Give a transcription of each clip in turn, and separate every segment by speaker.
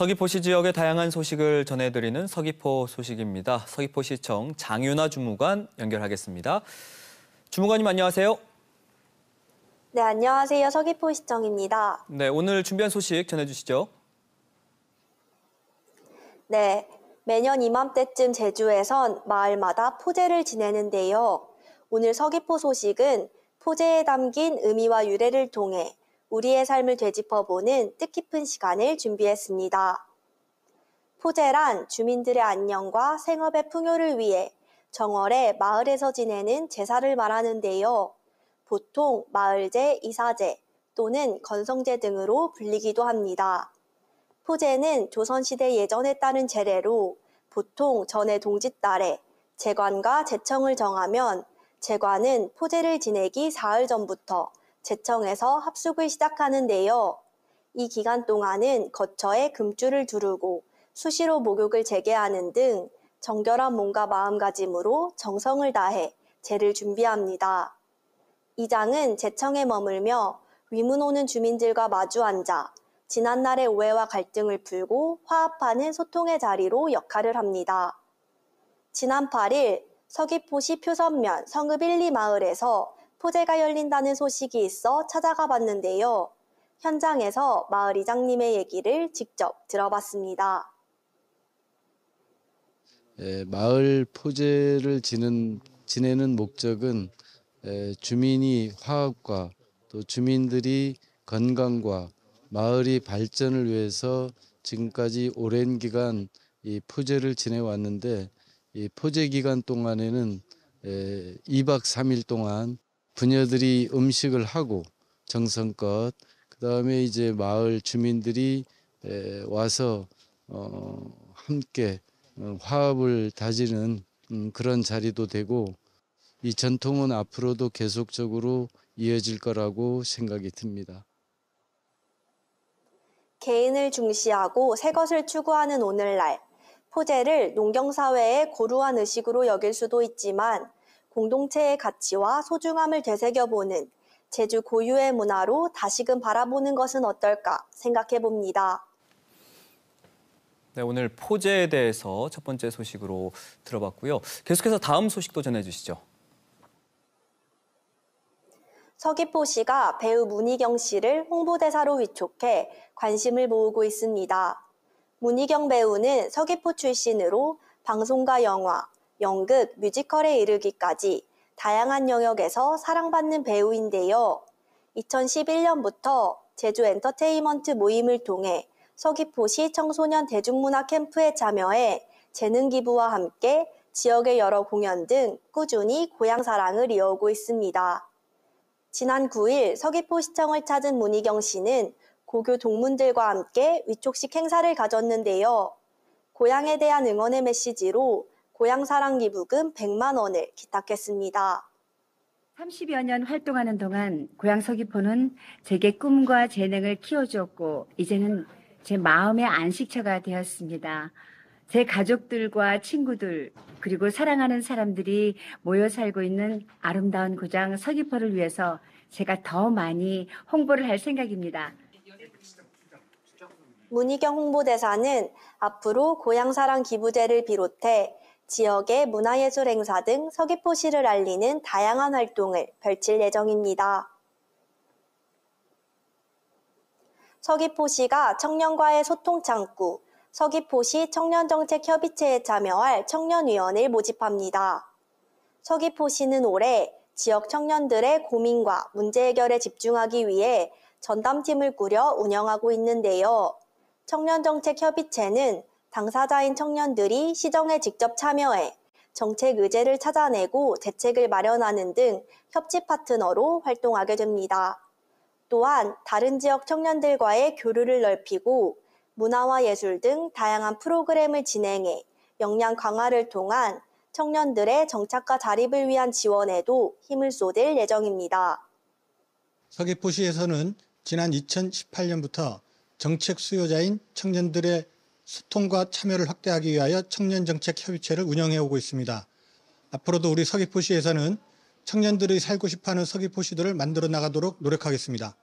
Speaker 1: 서귀포시 지역의 다양한 소식을 전해드리는 서귀포 소식입니다. 서귀포시청 장윤아 주무관 연결하겠습니다. 주무관님 안녕하세요. 네, 안녕하세요. 서귀포시청입니다. 네, 오늘 준비한 소식
Speaker 2: 전해주시죠.
Speaker 1: 네, 매년 이맘때쯤 제주에선 마을마다 포제를 지내는데요. 오늘 서귀포 소식은 포제에 담긴 의미와 유래를 통해 우리의 삶을 되짚어보는 뜻깊은 시간을 준비했습니다. 포제란 주민들의 안녕과 생업의 풍요를 위해 정월에 마을에서 지내는 제사를 말하는데요. 보통 마을제, 이사제 또는 건성제 등으로 불리기도 합니다. 포제는 조선시대 예전에 따른 제례로 보통 전의 동짓달에 재관과 재청을 정하면 재관은 포제를 지내기 사흘 전부터 제청에서 합숙을 시작하는데요. 이 기간 동안은 거처에 금줄을 두르고 수시로 목욕을 재개하는 등 정결한 몸과 마음가짐으로 정성을 다해 제를 준비합니다. 이장은 제청에 머물며 위문 오는 주민들과 마주 앉아 지난날의 오해와 갈등을 풀고 화합하는 소통의 자리로 역할을 합니다. 지난 8일 서귀포시 표선면 성읍 1, 2마을에서 소재가 열린다는 소식이 있어 찾아가 봤는데요. 현장에서 마을 이장님의 얘기를 직접 들어봤습니다.
Speaker 2: 예, 마을 포제를 지는, 지내는 목적은 예, 주민이 화합과 또 주민들이 건강과 마을이 발전을 위해서 지금까지 오랜 기간 이 포제를 지내왔는데 이 포제 기간 동안에는 예, 2박 3일 동안 부녀들이 음식을 하고 정성껏 그다음에 이제 마을 주민들이 와서 어 함께 어, 화합을 다지는 음, 그런 자리도 되고 이 전통은 앞으로도 계속적으로 이어질 거라고 생각이 듭니다.
Speaker 1: 개인을 중시하고 새 것을 추구하는 오늘날, 포제를 농경사회의 고루한 의식으로 여길 수도 있지만 공동체의 가치와 소중함을 되새겨보는 제주 고유의 문화로 다시금 바라보는 것은 어떨까 생각해 봅니다. 네, 오늘 포제에 대해서 첫 번째 소식으로 들어봤고요. 계속해서 다음 소식도 전해주시죠. 서귀포시가 배우 문희경 씨를 홍보대사로 위촉해 관심을 모으고 있습니다. 문희경 배우는 서귀포 출신으로 방송과 영화, 연극, 뮤지컬에 이르기까지 다양한 영역에서 사랑받는 배우인데요. 2011년부터 제주 엔터테인먼트 모임을 통해 서귀포시 청소년 대중문화 캠프에 참여해 재능 기부와 함께 지역의 여러 공연 등 꾸준히 고향 사랑을 이어오고 있습니다. 지난 9일 서귀포시청을 찾은 문희경 씨는 고교 동문들과 함께 위촉식 행사를 가졌는데요. 고향에 대한 응원의 메시지로 고향사랑기부금 100만 원을 기탁했습니다. 30여 년 활동하는 동안 고향 서귀포는 제게 꿈과 재능을 키워주었고 이제는 제 마음의 안식처가 되었습니다. 제 가족들과 친구들 그리고 사랑하는 사람들이 모여 살고 있는 아름다운 고장 서귀포를 위해서 제가 더 많이 홍보를 할 생각입니다. 문희경 홍보대사는 앞으로 고향사랑 기부제를 비롯해 지역의 문화예술 행사 등 서귀포시를 알리는 다양한 활동을 펼칠 예정입니다. 서귀포시가 청년과의 소통 창구, 서귀포시 청년정책협의체에 참여할 청년위원을 모집합니다. 서귀포시는 올해 지역 청년들의 고민과 문제 해결에 집중하기 위해 전담팀을 꾸려 운영하고 있는데요. 청년정책협의체는 당사자인 청년들이 시정에 직접 참여해 정책 의제를 찾아내고 대책을 마련하는 등 협치 파트너로 활동하게 됩니다. 또한 다른 지역 청년들과의 교류를 넓히고 문화와 예술 등 다양한 프로그램을 진행해 역량 강화를 통한 청년들의 정착과 자립을 위한 지원에도 힘을 쏟을 예정입니다. 서귀포시에서는 지난 2018년부터 정책 수요자인 청년들의 소통과 참여를 확대하기 위하여 청년정책협의체를 운영해오고 있습니다. 앞으로도 우리 서귀포시에서는 청년들이 살고 싶어하는 서귀포시들을 만들어 나가도록 노력하겠습니다.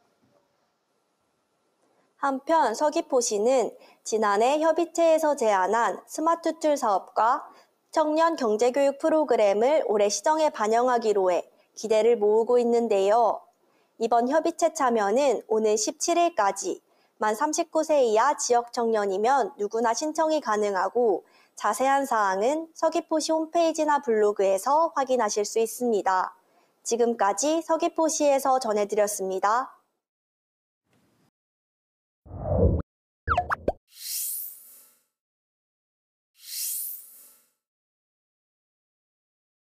Speaker 1: 한편 서귀포시는 지난해 협의체에서 제안한 스마트 툴 사업과 청년 경제교육 프로그램을 올해 시정에 반영하기로 해 기대를 모으고 있는데요. 이번 협의체 참여는 오는 17일까지 만 39세 이하 지역 청년이면 누구나 신청이 가능하고 자세한 사항은 서귀포시 홈페이지나 블로그에서 확인하실 수 있습니다. 지금까지 서귀포시에서 전해드렸습니다.